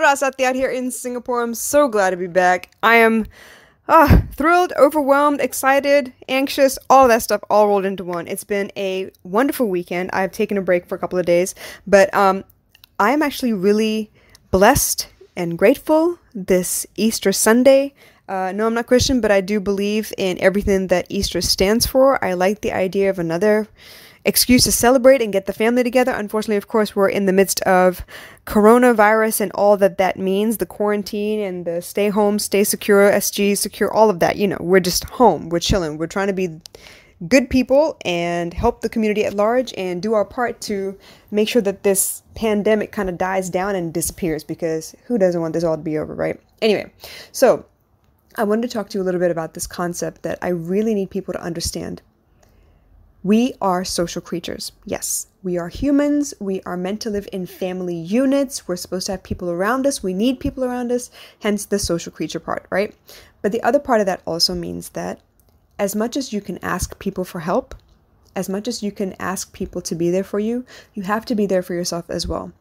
Ra Satyad here in Singapore. I'm so glad to be back. I am ah, thrilled, overwhelmed, excited, anxious, all that stuff all rolled into one. It's been a wonderful weekend. I've taken a break for a couple of days, but um, I am actually really blessed and grateful this Easter Sunday. Uh, no, I'm not Christian, but I do believe in everything that Easter stands for. I like the idea of another excuse to celebrate and get the family together. Unfortunately, of course, we're in the midst of coronavirus and all that that means the quarantine and the stay home, stay secure, SG secure, all of that. You know, we're just home, we're chilling, we're trying to be good people and help the community at large and do our part to make sure that this pandemic kind of dies down and disappears because who doesn't want this all to be over, right? Anyway, so I wanted to talk to you a little bit about this concept that I really need people to understand. We are social creatures. Yes, we are humans. We are meant to live in family units. We're supposed to have people around us. We need people around us, hence the social creature part, right? But the other part of that also means that as much as you can ask people for help, as much as you can ask people to be there for you, you have to be there for yourself as well.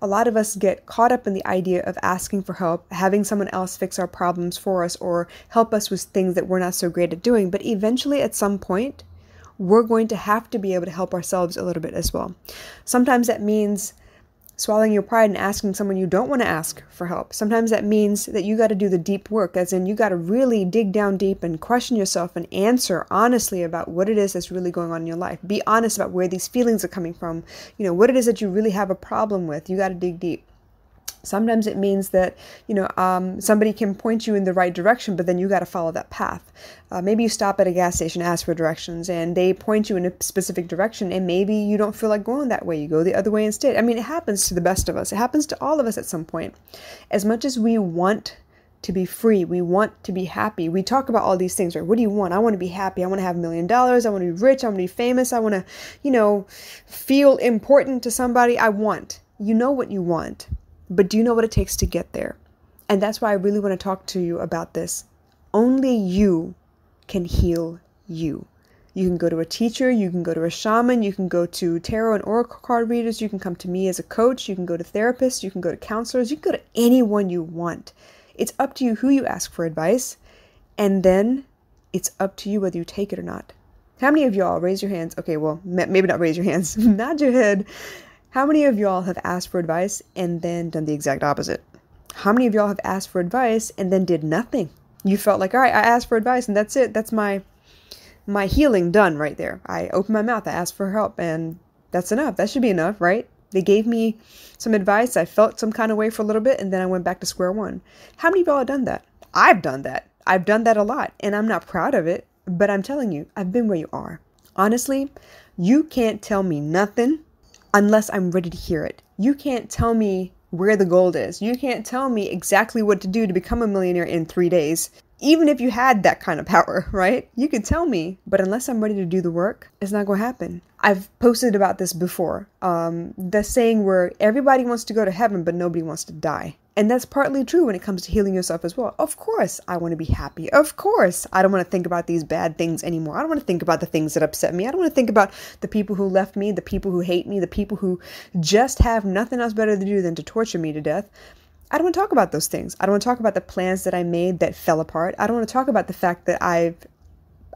A lot of us get caught up in the idea of asking for help, having someone else fix our problems for us, or help us with things that we're not so great at doing. But eventually, at some point, we're going to have to be able to help ourselves a little bit as well. Sometimes that means swallowing your pride and asking someone you don't want to ask for help. Sometimes that means that you got to do the deep work, as in you got to really dig down deep and question yourself and answer honestly about what it is that's really going on in your life. Be honest about where these feelings are coming from, you know, what it is that you really have a problem with. You got to dig deep. Sometimes it means that you know um, somebody can point you in the right direction, but then you got to follow that path. Uh, maybe you stop at a gas station, ask for directions, and they point you in a specific direction, and maybe you don't feel like going that way. You go the other way instead. I mean, it happens to the best of us. It happens to all of us at some point. As much as we want to be free. We want to be happy. We talk about all these things, right? What do you want? I want to be happy. I want to have a million dollars. I want to be rich. I want to be famous. I want to, you know, feel important to somebody. I want. You know what you want. But do you know what it takes to get there? And that's why I really want to talk to you about this. Only you can heal you. You can go to a teacher, you can go to a shaman, you can go to tarot and oracle card readers, you can come to me as a coach, you can go to therapists, you can go to counselors, you can go to anyone you want. It's up to you who you ask for advice, and then it's up to you whether you take it or not. How many of y'all raise your hands? Okay, well, maybe not raise your hands, nod your head, how many of y'all have asked for advice and then done the exact opposite? How many of y'all have asked for advice and then did nothing? You felt like, all right, I asked for advice and that's it. That's my my healing done right there. I opened my mouth, I asked for help, and that's enough. That should be enough, right? They gave me some advice. I felt some kind of way for a little bit, and then I went back to square one. How many of y'all have done that? I've done that. I've done that a lot, and I'm not proud of it, but I'm telling you, I've been where you are. Honestly, you can't tell me nothing unless I'm ready to hear it. You can't tell me where the gold is. You can't tell me exactly what to do to become a millionaire in three days even if you had that kind of power, right? You could tell me, but unless I'm ready to do the work, it's not going to happen. I've posted about this before. Um, the saying where everybody wants to go to heaven, but nobody wants to die. And that's partly true when it comes to healing yourself as well. Of course, I want to be happy. Of course, I don't want to think about these bad things anymore. I don't want to think about the things that upset me. I don't want to think about the people who left me, the people who hate me, the people who just have nothing else better to do than to torture me to death. I don't want to talk about those things. I don't want to talk about the plans that I made that fell apart. I don't want to talk about the fact that I've,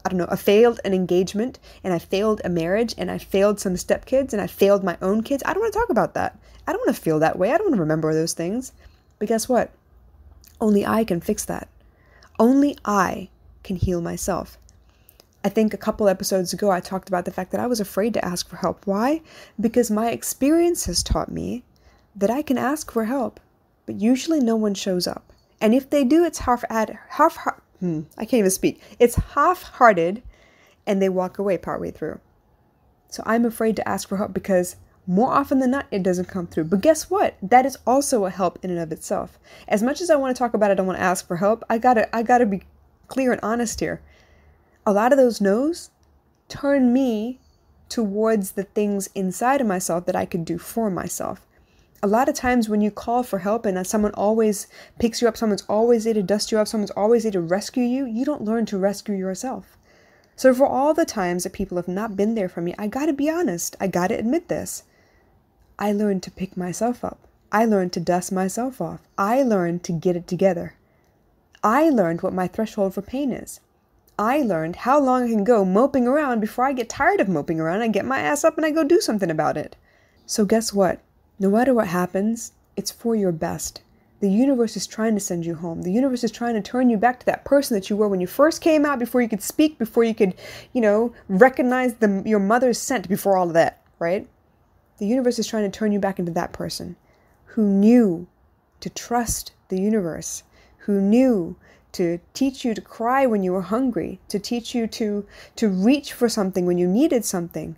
I don't know, I failed an engagement and I failed a marriage and I failed some stepkids and I failed my own kids. I don't want to talk about that. I don't want to feel that way. I don't want to remember those things. But guess what? Only I can fix that. Only I can heal myself. I think a couple episodes ago, I talked about the fact that I was afraid to ask for help. Why? Because my experience has taught me that I can ask for help but usually no one shows up. And if they do, it's half at half. Hmm, I can't even speak. It's half-hearted, and they walk away partway through. So I'm afraid to ask for help because more often than not, it doesn't come through. But guess what? That is also a help in and of itself. As much as I want to talk about it, I want to ask for help. I gotta, I gotta be clear and honest here. A lot of those no's turn me towards the things inside of myself that I could do for myself a lot of times when you call for help and someone always picks you up, someone's always there to dust you off, someone's always there to rescue you, you don't learn to rescue yourself. So, for all the times that people have not been there for me, I gotta be honest. I gotta admit this. I learned to pick myself up. I learned to dust myself off. I learned to get it together. I learned what my threshold for pain is. I learned how long I can go moping around before I get tired of moping around. I get my ass up and I go do something about it. So, guess what? No matter what happens, it's for your best. The universe is trying to send you home. The universe is trying to turn you back to that person that you were when you first came out, before you could speak, before you could, you know, recognize the, your mother's scent before all of that, right? The universe is trying to turn you back into that person who knew to trust the universe, who knew to teach you to cry when you were hungry, to teach you to, to reach for something when you needed something.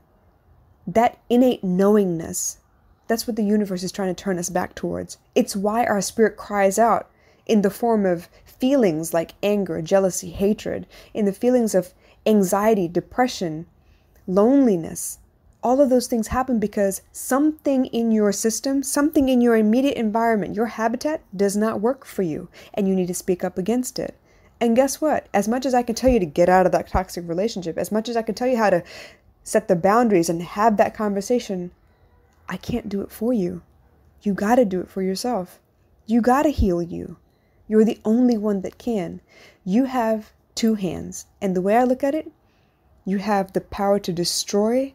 That innate knowingness that's what the universe is trying to turn us back towards. It's why our spirit cries out in the form of feelings like anger, jealousy, hatred, in the feelings of anxiety, depression, loneliness. All of those things happen because something in your system, something in your immediate environment, your habitat does not work for you, and you need to speak up against it. And guess what? As much as I can tell you to get out of that toxic relationship, as much as I can tell you how to set the boundaries and have that conversation, I can't do it for you. You got to do it for yourself. You got to heal you. You're the only one that can. You have two hands. And the way I look at it, you have the power to destroy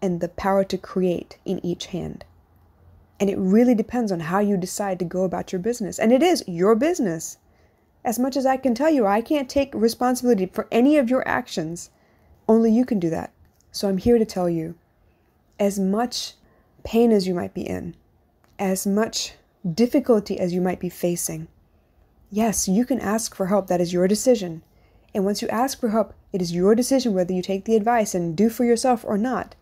and the power to create in each hand. And it really depends on how you decide to go about your business. And it is your business. As much as I can tell you, I can't take responsibility for any of your actions. Only you can do that. So I'm here to tell you as much pain as you might be in, as much difficulty as you might be facing, yes, you can ask for help. That is your decision. And once you ask for help, it is your decision whether you take the advice and do for yourself or not.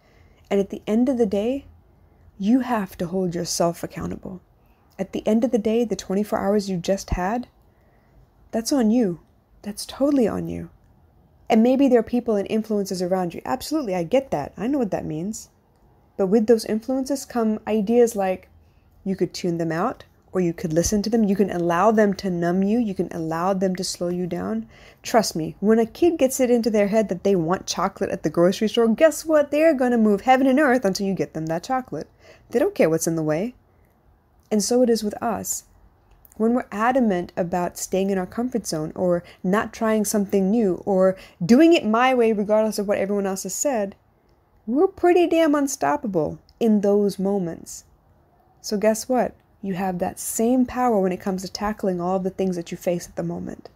And at the end of the day, you have to hold yourself accountable. At the end of the day, the 24 hours you just had, that's on you. That's totally on you. And maybe there are people and influences around you. Absolutely, I get that. I know what that means. But with those influences come ideas like you could tune them out or you could listen to them. You can allow them to numb you, you can allow them to slow you down. Trust me, when a kid gets it into their head that they want chocolate at the grocery store, guess what? They're going to move heaven and earth until you get them that chocolate. They don't care what's in the way. And so it is with us. When we're adamant about staying in our comfort zone or not trying something new or doing it my way regardless of what everyone else has said, we're pretty damn unstoppable in those moments. So, guess what? You have that same power when it comes to tackling all the things that you face at the moment.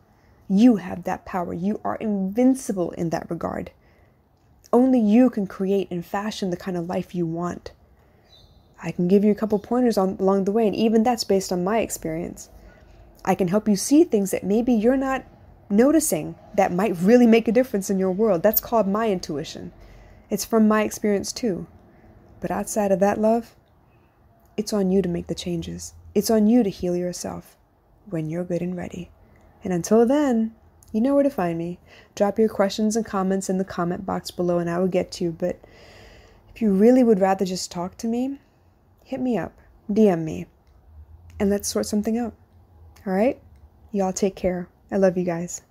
You have that power. You are invincible in that regard. Only you can create and fashion the kind of life you want. I can give you a couple pointers on, along the way, and even that's based on my experience. I can help you see things that maybe you're not noticing that might really make a difference in your world. That's called my intuition. It's from my experience too. But outside of that love, it's on you to make the changes. It's on you to heal yourself when you're good and ready. And until then, you know where to find me. Drop your questions and comments in the comment box below and I will get to you. But if you really would rather just talk to me, hit me up, DM me, and let's sort something out. All right? Y'all take care. I love you guys.